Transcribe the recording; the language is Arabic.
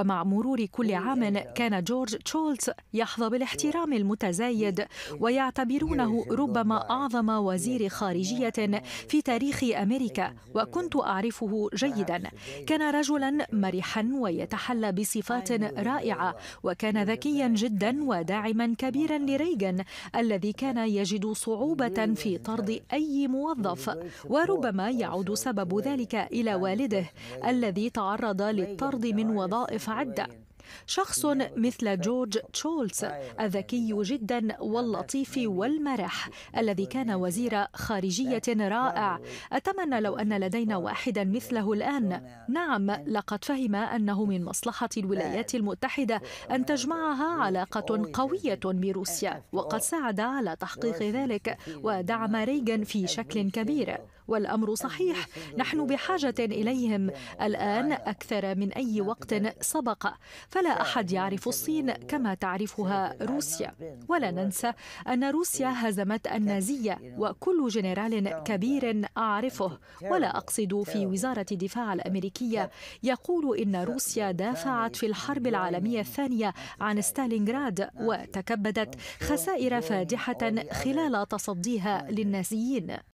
ومع مرور كل إيه، عام يعني آه. كان جورج تشولتز يحظى بالاحترام إيه. المتزايد إيه. ويعتبرونه ربما أعظم وزير خارجية في تاريخ أمريكا وكنت أعرفه جيدا كان رجلا مرحا ويتحلى بصفات أيوة، رائعة وكان ذكيا جدا وداعما كبيرا لريغن الذي كان يجد صعوبة في طرد أي موظف وربما يعود سبب ذلك إلى والده الذي تعرض للطرد من وظائف فعدة شخص مثل جورج تشولز الذكي جدا واللطيف والمرح الذي كان وزير خارجية رائع أتمنى لو أن لدينا واحدا مثله الآن نعم لقد فهم أنه من مصلحة الولايات المتحدة أن تجمعها علاقة قوية بروسيا وقد ساعد على تحقيق ذلك ودعم ريغن في شكل كبير والأمر صحيح نحن بحاجة إليهم الآن أكثر من أي وقت سبق فلا احد يعرف الصين كما تعرفها روسيا ولا ننسى ان روسيا هزمت النازيه وكل جنرال كبير اعرفه ولا اقصد في وزاره الدفاع الامريكيه يقول ان روسيا دافعت في الحرب العالميه الثانيه عن ستالينغراد وتكبدت خسائر فادحه خلال تصديها للنازيين